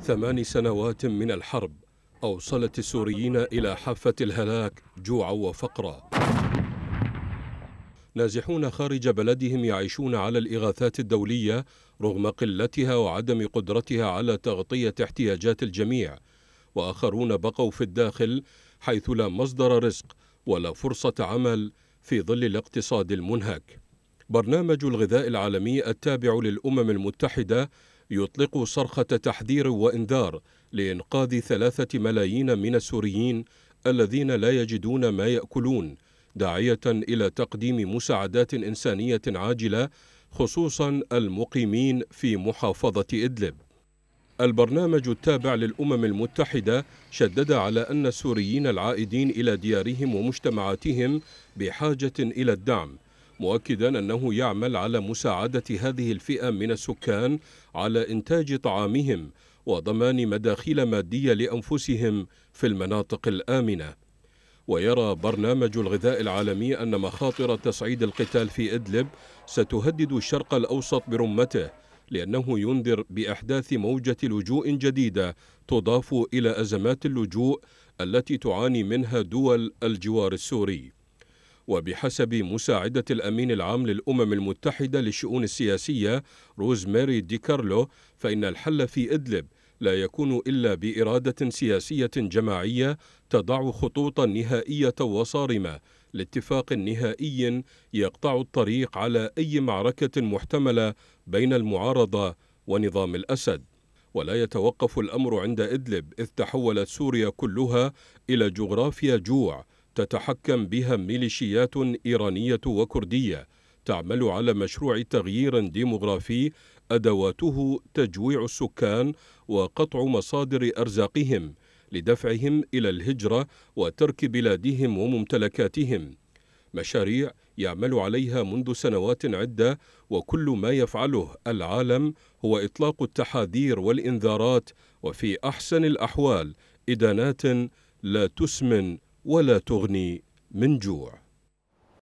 ثمان سنوات من الحرب أوصلت السوريين إلى حافة الهلاك جوعا وفقرا نازحون خارج بلدهم يعيشون على الإغاثات الدولية رغم قلتها وعدم قدرتها على تغطية احتياجات الجميع وآخرون بقوا في الداخل حيث لا مصدر رزق ولا فرصة عمل في ظل الاقتصاد المنهك برنامج الغذاء العالمي التابع للأمم المتحدة يطلق صرخة تحذير وإنذار لإنقاذ ثلاثة ملايين من السوريين الذين لا يجدون ما يأكلون داعية إلى تقديم مساعدات إنسانية عاجلة خصوصا المقيمين في محافظة إدلب البرنامج التابع للأمم المتحدة شدد على أن السوريين العائدين إلى ديارهم ومجتمعاتهم بحاجة إلى الدعم مؤكدا أنه يعمل على مساعدة هذه الفئة من السكان على إنتاج طعامهم وضمان مداخيل مادية لأنفسهم في المناطق الآمنة ويرى برنامج الغذاء العالمي أن مخاطر تصعيد القتال في إدلب ستهدد الشرق الأوسط برمته لأنه ينذر بإحداث موجة لجوء جديدة تضاف إلى أزمات اللجوء التي تعاني منها دول الجوار السوري وبحسب مساعدة الأمين العام للأمم المتحدة للشؤون السياسية روز ماري دي كارلو فإن الحل في إدلب لا يكون إلا بإرادة سياسية جماعية تضع خطوطا نهائية وصارمة لاتفاق نهائي يقطع الطريق على أي معركة محتملة بين المعارضة ونظام الأسد ولا يتوقف الأمر عند إدلب إذ تحولت سوريا كلها إلى جغرافيا جوع تتحكم بها ميليشيات إيرانية وكردية تعمل على مشروع تغيير ديمغرافي أدواته تجويع السكان وقطع مصادر أرزاقهم لدفعهم إلى الهجرة وترك بلادهم وممتلكاتهم مشاريع يعمل عليها منذ سنوات عدة وكل ما يفعله العالم هو إطلاق التحاذير والإنذارات وفي أحسن الأحوال إدانات لا تسمن ولا تغني من جوع